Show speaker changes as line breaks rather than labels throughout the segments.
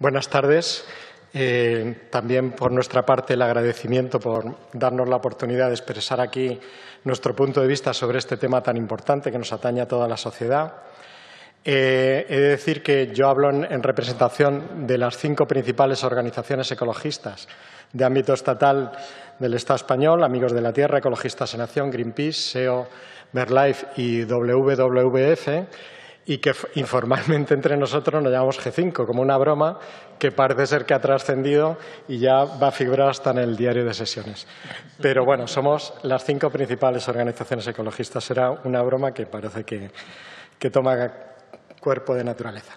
Buenas tardes. Eh, también por nuestra parte el agradecimiento por darnos la oportunidad de expresar aquí nuestro punto de vista sobre este tema tan importante que nos atañe a toda la sociedad. Eh, he de decir que yo hablo en, representación de las cinco principales organizaciones ecologistas de ámbito estatal del Estado español, Amigos de la Tierra, Ecologistas en Acción, Greenpeace, SEO, Verlife y WWF y que informalmente entre nosotros nos llamamos G5, como una broma que parece ser que ha trascendido y ya va a figurar hasta en el diario de sesiones. Pero bueno, somos las cinco principales organizaciones ecologistas. Será una broma que parece que, toma cuerpo de naturaleza.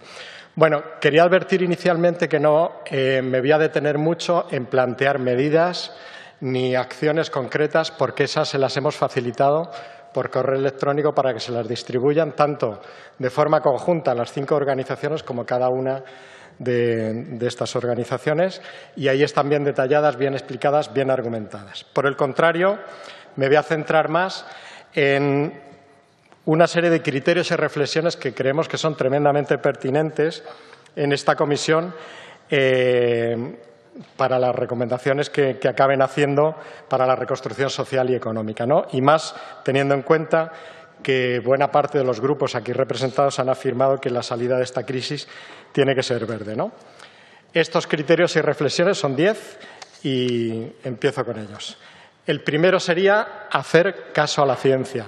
Bueno, quería advertir inicialmente que no eh, me voy a detener mucho en plantear medidas ni acciones concretas porque esas se las hemos facilitado por correo electrónico para que se las distribuyan tanto de forma conjunta las cinco organizaciones como cada una de, estas organizaciones y ahí están bien detalladas, bien explicadas, bien argumentadas. Por el contrario, me voy a centrar más en una serie de criterios y reflexiones que creemos que son tremendamente pertinentes en esta comisión eh, para las recomendaciones que, acaben haciendo para la reconstrucción social y económica. ¿no? Y más teniendo en cuenta que buena parte de los grupos aquí representados han afirmado que la salida de esta crisis tiene que ser verde. ¿no? Estos criterios y reflexiones son diez y empiezo con ellos. El primero sería hacer caso a la ciencia.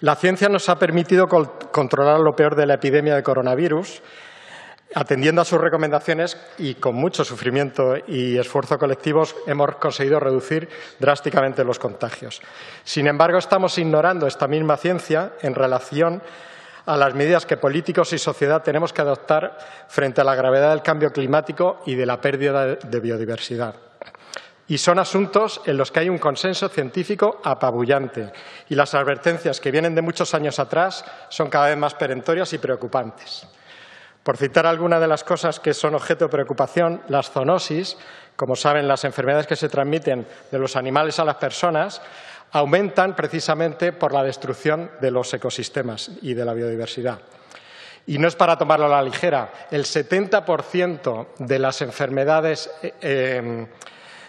La ciencia nos ha permitido controlar lo peor de la epidemia de coronavirus, atendiendo a sus recomendaciones y con mucho sufrimiento y esfuerzo colectivos hemos conseguido reducir drásticamente los contagios. Sin embargo, estamos ignorando esta misma ciencia en relación a las medidas que políticos y sociedad tenemos que adoptar frente a la gravedad del cambio climático y de la pérdida de biodiversidad. Y son asuntos en los que hay un consenso científico apabullante y las advertencias que vienen de muchos años atrás son cada vez más perentorias y preocupantes. Por citar algunas de las cosas que son objeto de preocupación, las zoonosis, como saben, las enfermedades que se transmiten de los animales a las personas, aumentan precisamente por la destrucción de los ecosistemas y de la biodiversidad. Y no es para tomarlo a la ligera. El 70% de las enfermedades eh, em,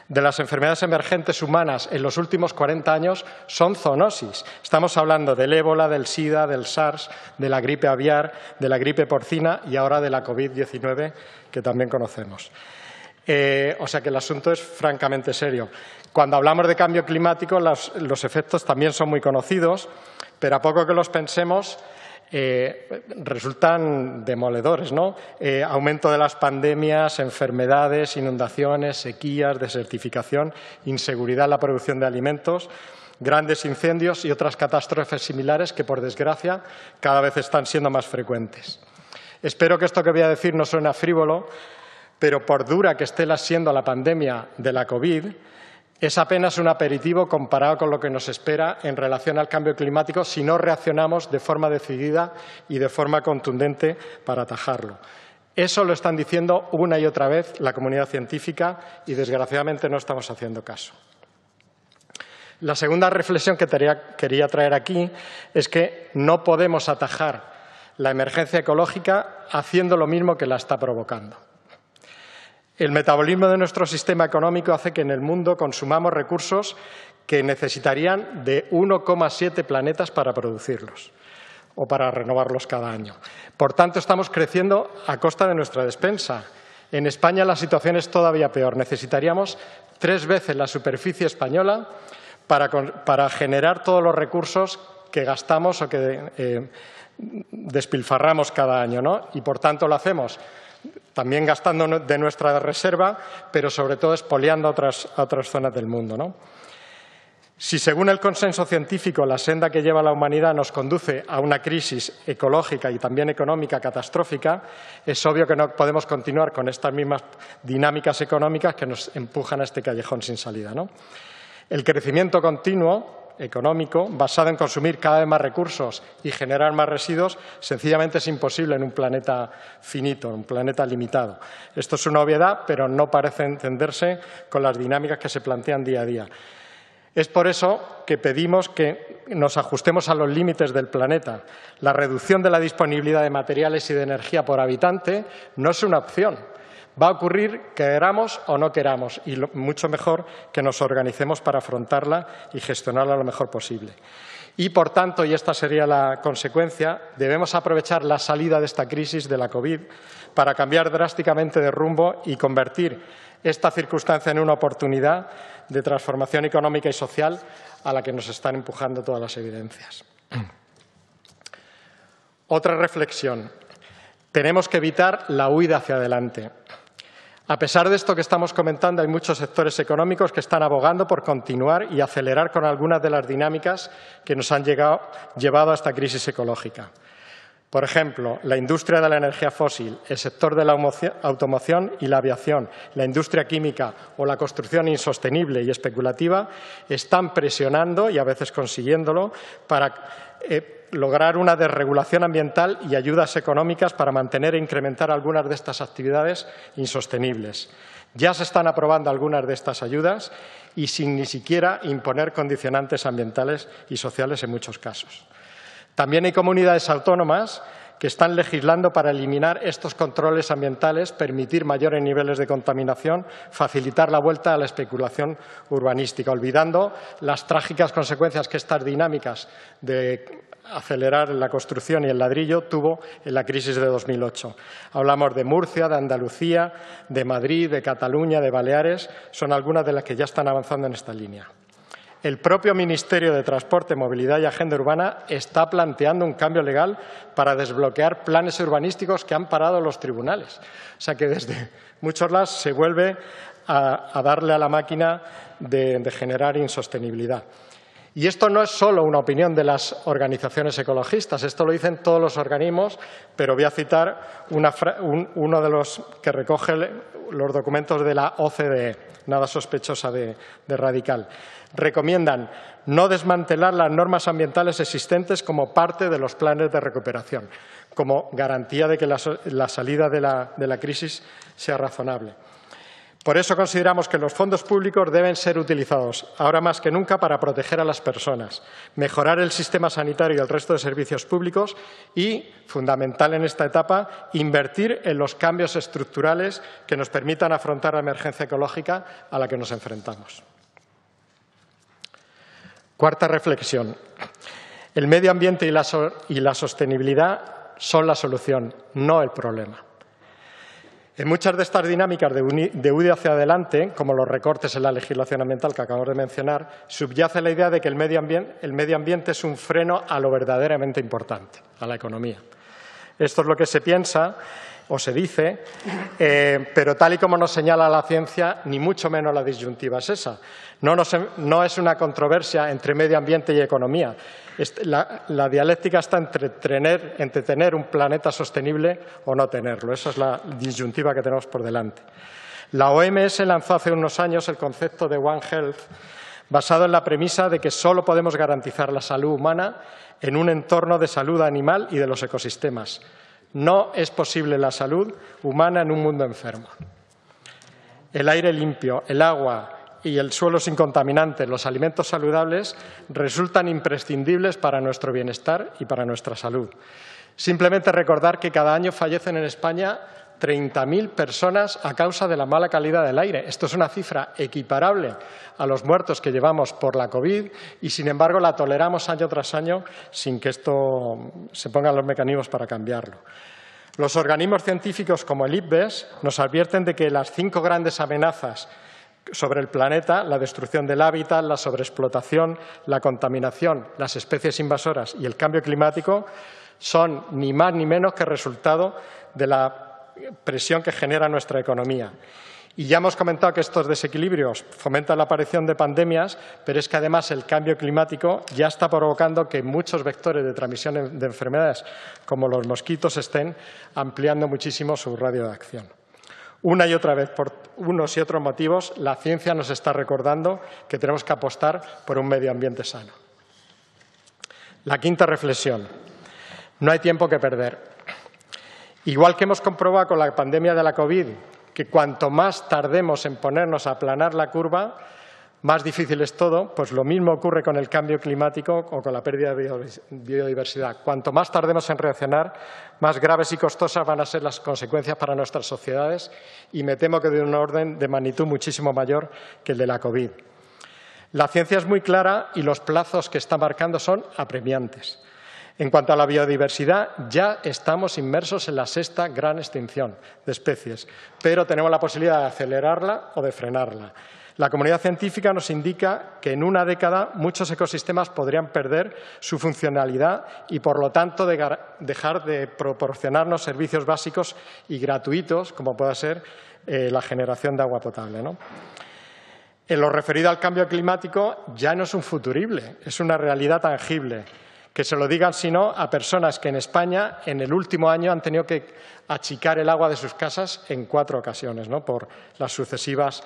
de las enfermedades emergentes humanas en los últimos 40 años son zoonosis. Estamos hablando del ébola, del SIDA, del SARS, de la gripe aviar, de la gripe porcina y ahora de la COVID-19, que también conocemos. Eh, o sea que el asunto es francamente serio. Cuando hablamos de cambio climático, los efectos también son muy conocidos, pero a poco que los pensemos, eh, resultan demoledores. ¿no? Eh, aumento de las pandemias, enfermedades, inundaciones, sequías, desertificación, inseguridad en la producción de alimentos grandes incendios y otras catástrofes similares que, por desgracia, cada vez están siendo más frecuentes. Espero que esto que voy a decir no suene frívolo, pero por dura que esté siendo la pandemia de la COVID, es apenas un aperitivo comparado con lo que nos espera en relación al cambio climático si no reaccionamos de forma decidida y de forma contundente para atajarlo. Eso lo están diciendo una y otra vez la comunidad científica y, desgraciadamente, no estamos haciendo caso. La segunda reflexión que quería traer aquí es que no podemos atajar la emergencia ecológica haciendo lo mismo que la está provocando. El metabolismo de nuestro sistema económico hace que en el mundo consumamos recursos que necesitarían de 1,7 planetas para producirlos o para renovarlos cada año. Por tanto, estamos creciendo a costa de nuestra despensa. En España la situación es todavía peor. Necesitaríamos tres veces la superficie española para, generar todos los recursos que gastamos o que eh, despilfarramos cada año. ¿no? Y, por tanto, lo hacemos también gastando de nuestra reserva, pero sobre todo expoliando a otras, zonas del mundo. Si según el consenso científico la senda que lleva la humanidad nos conduce a una crisis ecológica y también económica catastrófica, es obvio que no podemos continuar con estas mismas dinámicas económicas que nos empujan a este callejón sin salida. El crecimiento continuo económico basado en consumir cada vez más recursos y generar más residuos sencillamente es imposible en un planeta finito, en un planeta limitado. Esto es una obviedad, pero no parece entenderse con las dinámicas que se plantean día a día. Es por eso que pedimos que nos ajustemos a los límites del planeta. La reducción de la disponibilidad de materiales y de energía por habitante no es una opción, Va a ocurrir queramos o no queramos y mucho mejor que nos organicemos para afrontarla y gestionarla lo mejor posible. Y, por tanto, y esta sería la consecuencia, debemos aprovechar la salida de esta crisis de la COVID para cambiar drásticamente de rumbo y convertir esta circunstancia en una oportunidad de transformación económica y social a la que nos están empujando todas las evidencias. Otra reflexión. Tenemos que evitar la huida hacia adelante. A pesar de esto que estamos comentando, hay muchos sectores económicos que están abogando por continuar y acelerar con algunas de las dinámicas que nos han llevado a esta crisis ecológica. Por ejemplo, la industria de la energía fósil, el sector de la automoción y la aviación, la industria química o la construcción insostenible y especulativa están presionando, y a veces consiguiéndolo, para eh, lograr una desregulación ambiental y ayudas económicas para mantener e incrementar algunas de estas actividades insostenibles. Ya se están aprobando algunas de estas ayudas y sin ni siquiera imponer condicionantes ambientales y sociales en muchos casos. También hay comunidades autónomas que están legislando para eliminar estos controles ambientales, permitir mayores niveles de contaminación, facilitar la vuelta a la especulación urbanística, olvidando las trágicas consecuencias que estas dinámicas de acelerar la construcción y el ladrillo tuvo en la crisis de 2008. Hablamos de Murcia, de Andalucía, de Madrid, de Cataluña, de Baleares, son algunas de las que ya están avanzando en esta línea el propio Ministerio de Transporte, Movilidad y Agenda Urbana está planteando un cambio legal para desbloquear planes urbanísticos que han parado los tribunales. O sea que desde muchos lados se vuelve a, darle a la máquina de generar insostenibilidad. Y esto no es solo una opinión de las organizaciones ecologistas, esto lo dicen todos los organismos, pero voy a citar uno de los que recoge los documentos de la OCDE, nada sospechosa de, radical. Recomiendan no desmantelar las normas ambientales existentes como parte de los planes de recuperación, como garantía de que la, salida de la crisis sea razonable por eso consideramos que los fondos públicos deben ser utilizados, ahora más que nunca, para proteger a las personas, mejorar el sistema sanitario y el resto de servicios públicos y, fundamental en esta etapa, invertir en los cambios estructurales que nos permitan afrontar la emergencia ecológica a la que nos enfrentamos. Cuarta reflexión. El medio ambiente y la, sostenibilidad son la solución, no el problema. En muchas de estas dinámicas de huida hacia adelante, como los recortes en la legislación ambiental que acabamos de mencionar, subyace la idea de que el el medio ambiente es un freno a lo verdaderamente importante, a la economía. Esto es lo que se piensa o se dice, eh, pero tal y como nos señala la ciencia, ni mucho menos la disyuntiva es esa. No, em, es una controversia entre medio ambiente y economía. La, dialéctica está entre entre tener un planeta sostenible o no tenerlo. Esa es la disyuntiva que tenemos por delante. La OMS lanzó hace unos años el concepto de One Health basado en la premisa de que solo podemos garantizar la salud humana en un entorno de salud animal y de los ecosistemas. No es posible la salud humana en un mundo enfermo. El aire limpio, el agua y el suelo sin contaminantes, los alimentos saludables, resultan imprescindibles para nuestro bienestar y para nuestra salud. Simplemente recordar que cada año fallecen en España 30.000 personas a causa de la mala calidad del aire. Esto es una cifra equiparable a los muertos que llevamos por la COVID y, sin embargo, la toleramos año tras año sin que esto se pongan los mecanismos para cambiarlo. Los organismos científicos como el IPBES nos advierten de que las cinco grandes amenazas sobre el planeta, la destrucción del hábitat, la sobreexplotación, la contaminación, las especies invasoras y el cambio climático son ni más ni menos que resultado de la presión que genera nuestra economía. Y ya hemos comentado que estos desequilibrios fomentan la aparición de pandemias, pero es que además el cambio climático ya está provocando que muchos vectores de transmisión de enfermedades, como los mosquitos, estén ampliando muchísimo su radio de acción. Una y otra vez, por unos y otros motivos, la ciencia nos está recordando que tenemos que apostar por un medio ambiente sano. La quinta reflexión. No hay tiempo que perder. Igual que hemos comprobado con la pandemia de la COVID que cuanto más tardemos en ponernos a aplanar la curva, más difícil es todo, pues lo mismo ocurre con el cambio climático o con la pérdida de biodiversidad. Cuanto más tardemos en reaccionar, más graves y costosas van a ser las consecuencias para nuestras sociedades y me temo que de un orden de magnitud muchísimo mayor que el de la COVID. La ciencia es muy clara y los plazos que está marcando son apremiantes. En cuanto a la biodiversidad, ya estamos inmersos en la sexta gran extinción de especies, pero tenemos la posibilidad de acelerarla o de frenarla. La comunidad científica nos indica que en una década muchos ecosistemas podrían perder su funcionalidad y, por lo tanto, dejar de proporcionarnos servicios básicos y gratuitos, como pueda ser eh, la generación de agua potable. En lo referido al cambio climático, ya no es un futurible, es una realidad tangible que se lo digan, si no, a personas que en España en el último año han tenido que achicar el agua de sus casas en cuatro ocasiones ¿no? por las sucesivas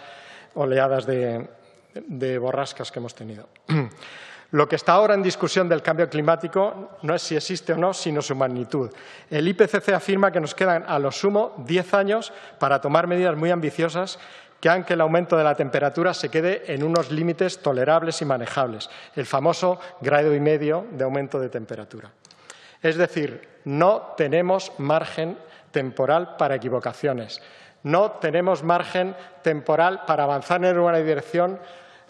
oleadas de, borrascas que hemos tenido. Lo que está ahora en discusión del cambio climático no es si existe o no, sino su magnitud. El IPCC afirma que nos quedan a lo sumo diez años para tomar medidas muy ambiciosas que hagan que el aumento de la temperatura se quede en unos límites tolerables y manejables, el famoso grado y medio de aumento de temperatura. Es decir, no tenemos margen temporal para equivocaciones, no tenemos margen temporal para avanzar en una dirección,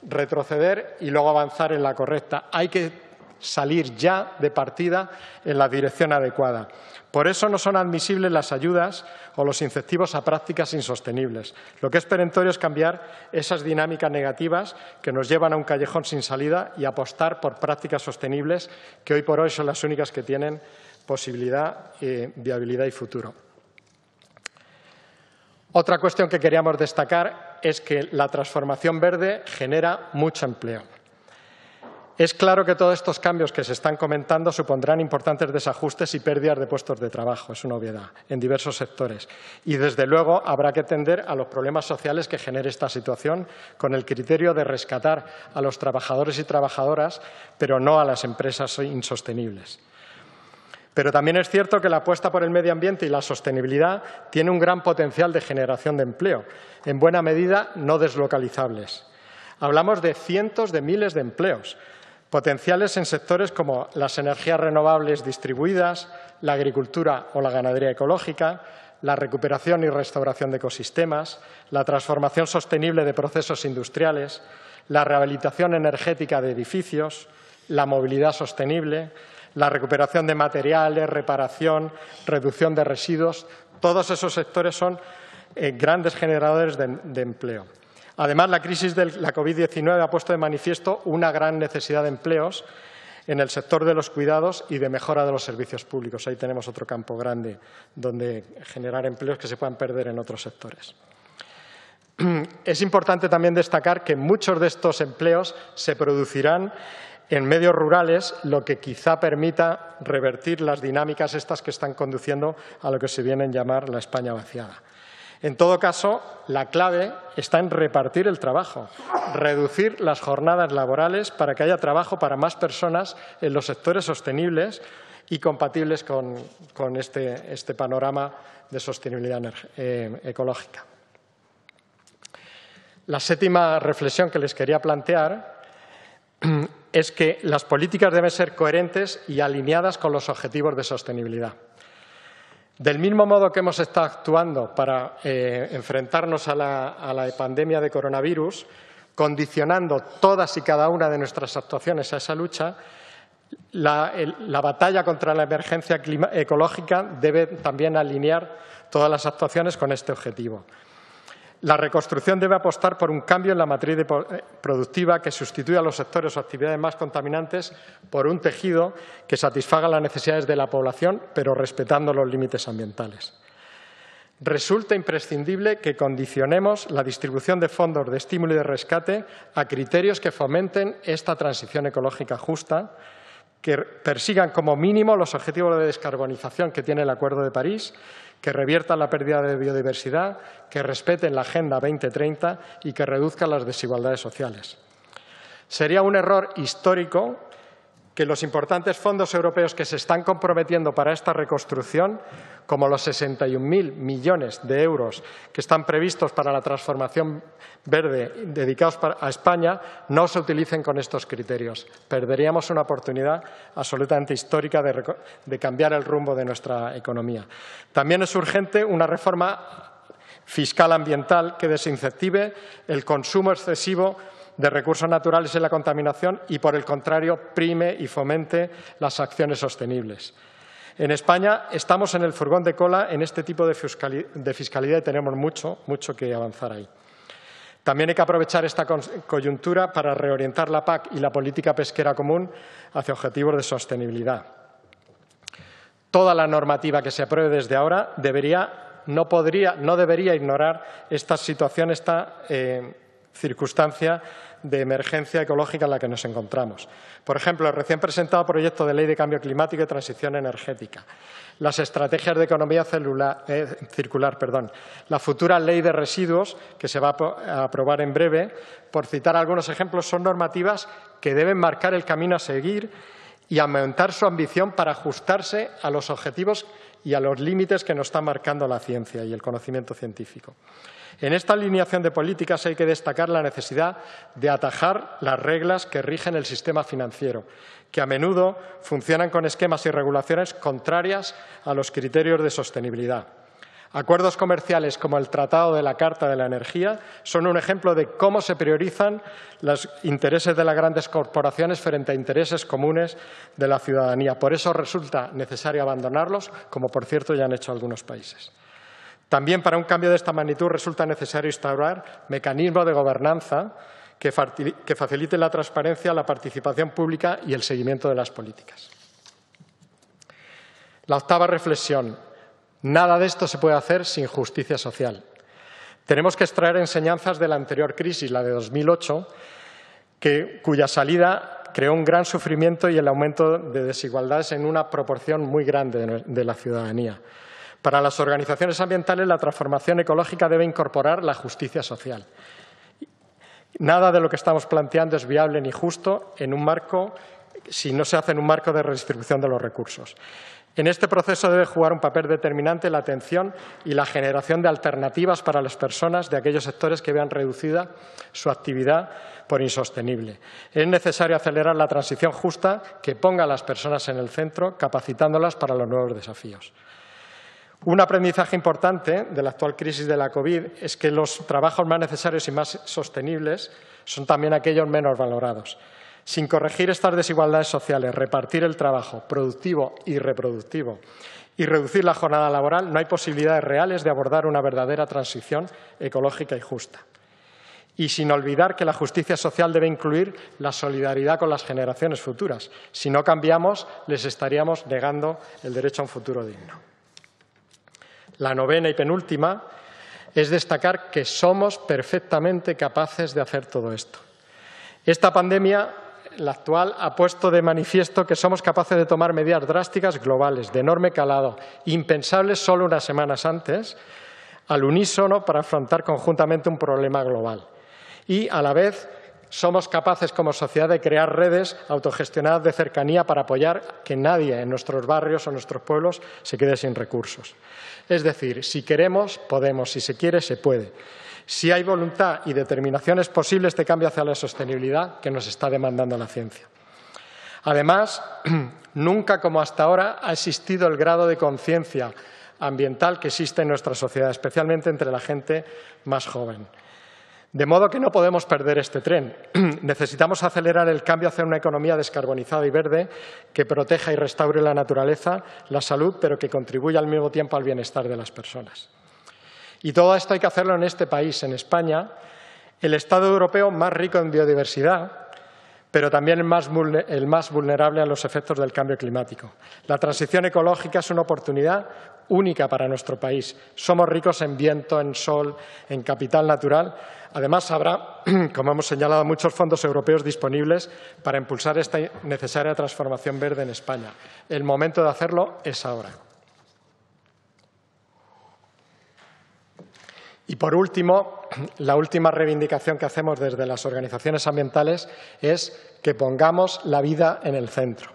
retroceder y luego avanzar en la correcta. Hay que salir ya de partida en la dirección adecuada. Por eso no son admisibles las ayudas o los incentivos a prácticas insostenibles. Lo que es perentorio es cambiar esas dinámicas negativas que nos llevan a un callejón sin salida y apostar por prácticas sostenibles que hoy por hoy son las únicas que tienen posibilidad, eh, viabilidad y futuro. Otra cuestión que queríamos destacar es que la transformación verde genera mucho empleo. Es claro que todos estos cambios que se están comentando supondrán importantes desajustes y pérdidas de puestos de trabajo, es una obviedad, en diversos sectores. Y, desde luego, habrá que atender a los problemas sociales que genere esta situación con el criterio de rescatar a los trabajadores y trabajadoras, pero no a las empresas insostenibles. Pero también es cierto que la apuesta por el medio ambiente y la sostenibilidad tiene un gran potencial de generación de empleo, en buena medida no deslocalizables. Hablamos de cientos de miles de empleos, potenciales en sectores como las energías renovables distribuidas, la agricultura o la ganadería ecológica, la recuperación y restauración de ecosistemas, la transformación sostenible de procesos industriales, la rehabilitación energética de edificios, la movilidad sostenible, la recuperación de materiales, reparación, reducción de residuos. Todos esos sectores son eh, grandes generadores de empleo. Además, la crisis de la COVID-19 ha puesto de manifiesto una gran necesidad de empleos en el sector de los cuidados y de mejora de los servicios públicos. Ahí tenemos otro campo grande donde generar empleos que se puedan perder en otros sectores. Es importante también destacar que muchos de estos empleos se producirán en medios rurales, lo que quizá permita revertir las dinámicas estas que están conduciendo a lo que se viene a llamar la España vaciada. En todo caso, la clave está en repartir el trabajo, reducir las jornadas laborales para que haya trabajo para más personas en los sectores sostenibles y compatibles con, este, este, panorama de sostenibilidad eh, ecológica. La séptima reflexión que les quería plantear es que las políticas deben ser coherentes y alineadas con los objetivos de sostenibilidad. Del mismo modo que hemos estado actuando para eh, enfrentarnos a la, pandemia de coronavirus, condicionando todas y cada una de nuestras actuaciones a esa lucha, la, batalla contra la emergencia ecológica debe también alinear todas las actuaciones con este objetivo. La reconstrucción debe apostar por un cambio en la matriz eh, productiva que sustituya a los sectores o actividades más contaminantes por un tejido que satisfaga las necesidades de la población, pero respetando los límites ambientales. Resulta imprescindible que condicionemos la distribución de fondos de estímulo y de rescate a criterios que fomenten esta transición ecológica justa, que persigan como mínimo los objetivos de descarbonización que tiene el Acuerdo de París que reviertan la pérdida de biodiversidad, que respeten la Agenda 2030 y que reduzcan las desigualdades sociales. Sería un error histórico que los importantes fondos europeos que se están comprometiendo para esta reconstrucción, como los 61.000 millones de euros que están previstos para la transformación verde dedicados a España, no se utilicen con estos criterios. Perderíamos una oportunidad absolutamente histórica de, de cambiar el rumbo de nuestra economía. También es urgente una reforma fiscal ambiental que desincentive el consumo excesivo de recursos naturales y la contaminación y, por el contrario, prime y fomente las acciones sostenibles. En España estamos en el furgón de cola en este tipo de fiscalidad y tenemos mucho, mucho que avanzar ahí. También hay que aprovechar esta coyuntura para reorientar la PAC y la política pesquera común hacia objetivos de sostenibilidad. Toda la normativa que se apruebe desde ahora debería, no, podría, no debería ignorar esta situación, esta eh, circunstancia de emergencia ecológica en la que nos encontramos. Por ejemplo, el recién presentado proyecto de ley de cambio climático y transición energética, las estrategias de economía eh, circular, perdón, la futura ley de residuos que se va a aprobar en breve, por citar algunos ejemplos, son normativas que deben marcar el camino a seguir y aumentar su ambición para ajustarse a los objetivos y a los límites que nos está marcando la ciencia y el conocimiento científico. En esta alineación de políticas hay que destacar la necesidad de atajar las reglas que rigen el sistema financiero, que a menudo funcionan con esquemas y regulaciones contrarias a los criterios de sostenibilidad. Acuerdos comerciales como el Tratado de la Carta de la Energía son un ejemplo de cómo se priorizan los intereses de las grandes corporaciones frente a intereses comunes de la ciudadanía. Por eso resulta necesario abandonarlos, como por cierto ya han hecho algunos países. También para un cambio de esta magnitud resulta necesario instaurar mecanismos de gobernanza que faciliten la transparencia, la participación pública y el seguimiento de las políticas. La octava reflexión. Nada de esto se puede hacer sin justicia social. Tenemos que extraer enseñanzas de la anterior crisis, la de 2008, cuya salida creó un gran sufrimiento y el aumento de desigualdades en una proporción muy grande de la ciudadanía. Para las organizaciones ambientales, la transformación ecológica debe incorporar la justicia social. Nada de lo que estamos planteando es viable ni justo en un marco si no se hace en un marco de redistribución de los recursos. En este proceso debe jugar un papel determinante la atención y la generación de alternativas para las personas de aquellos sectores que vean reducida su actividad por insostenible. Es necesario acelerar la transición justa que ponga a las personas en el centro, capacitándolas para los nuevos desafíos. Un aprendizaje importante de la actual crisis de la COVID es que los trabajos más necesarios y más sostenibles son también aquellos menos valorados. Sin corregir estas desigualdades sociales, repartir el trabajo productivo y reproductivo y reducir la jornada laboral, no hay posibilidades reales de abordar una verdadera transición ecológica y justa. Y sin olvidar que la justicia social debe incluir la solidaridad con las generaciones futuras. Si no cambiamos, les estaríamos negando el derecho a un futuro digno. La novena y penúltima es destacar que somos perfectamente capaces de hacer todo esto. Esta pandemia la actual ha puesto de manifiesto que somos capaces de tomar medidas drásticas globales, de enorme calado, impensables solo unas semanas antes, al unísono para afrontar conjuntamente un problema global. Y, a la vez, somos capaces como sociedad de crear redes autogestionadas de cercanía para apoyar que nadie en nuestros barrios o nuestros pueblos se quede sin recursos. Es decir, si queremos, podemos, si se quiere, se puede. Si hay voluntad y determinación, es posible este cambio hacia la sostenibilidad que nos está demandando la ciencia. Además, nunca como hasta ahora ha existido el grado de conciencia ambiental que existe en nuestra sociedad, especialmente entre la gente más joven. De modo que no podemos perder este tren. Necesitamos acelerar el cambio hacia una economía descarbonizada y verde que proteja y restaure la naturaleza, la salud, pero que contribuya al mismo tiempo al bienestar de las personas. Y todo esto hay que hacerlo en este país, en España, el Estado europeo más rico en biodiversidad, pero también el más, vulnerable a los efectos del cambio climático. La transición ecológica es una oportunidad única para nuestro país. Somos ricos en viento, en sol, en capital natural. Además, habrá, como hemos señalado, muchos fondos europeos disponibles para impulsar esta necesaria transformación verde en España. El momento de hacerlo es ahora. Y por último, la última reivindicación que hacemos desde las organizaciones ambientales es que pongamos la vida en el centro.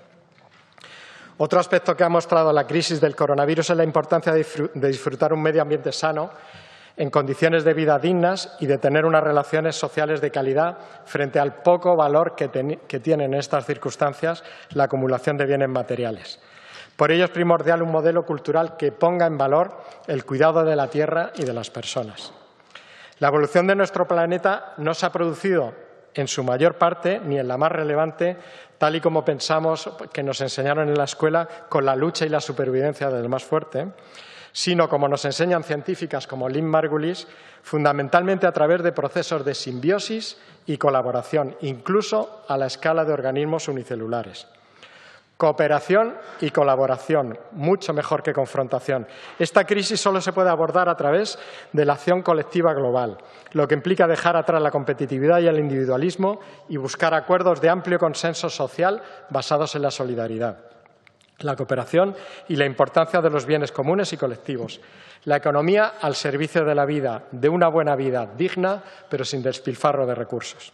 Otro aspecto que ha mostrado la crisis del coronavirus es la importancia de disfrutar un medio ambiente sano, en condiciones de vida dignas y de tener unas relaciones sociales de calidad frente al poco valor que, que tiene en estas circunstancias la acumulación de bienes materiales. Por ello es primordial un modelo cultural que ponga en valor el cuidado de la tierra y de las personas. La evolución de nuestro planeta no se ha producido en su mayor parte, ni en la más relevante, tal y como pensamos que nos enseñaron en la escuela con la lucha y la supervivencia del más fuerte, sino como nos enseñan científicas como Lynn Margulis, fundamentalmente a través de procesos de simbiosis y colaboración, incluso a la escala de organismos unicelulares. Cooperación y colaboración, mucho mejor que confrontación. Esta crisis solo se puede abordar a través de la acción colectiva global, lo que implica dejar atrás la competitividad y el individualismo y buscar acuerdos de amplio consenso social basados en la solidaridad la cooperación y la importancia de los bienes comunes y colectivos, la economía al servicio de la vida, de una buena vida digna, pero sin despilfarro de recursos.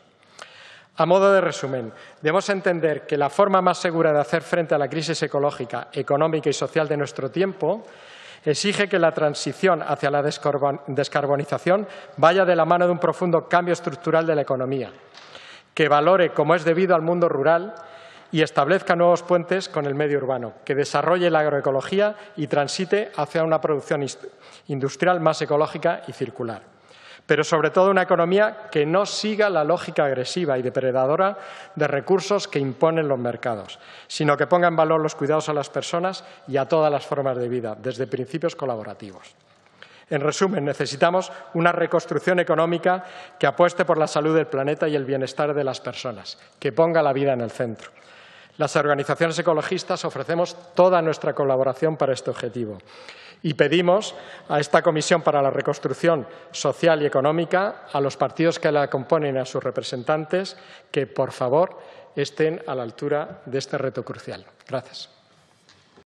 A modo de resumen, debemos entender que la forma más segura de hacer frente a la crisis ecológica, económica y social de nuestro tiempo exige que la transición hacia la descarbonización vaya de la mano de un profundo cambio estructural de la economía, que valore como es debido al mundo rural y establezca nuevos puentes con el medio urbano, que desarrolle la agroecología y transite hacia una producción industrial más ecológica y circular pero sobre todo una economía que no siga la lógica agresiva y depredadora de recursos que imponen los mercados, sino que ponga en valor los cuidados a las personas y a todas las formas de vida, desde principios colaborativos. En resumen, necesitamos una reconstrucción económica que apueste por la salud del planeta y el bienestar de las personas, que ponga la vida en el centro. Las organizaciones ecologistas ofrecemos toda nuestra colaboración para este objetivo y pedimos a esta Comisión para la Reconstrucción Social y Económica, a los partidos que la componen y a sus representantes, que por favor estén a la altura de este reto crucial. Gracias.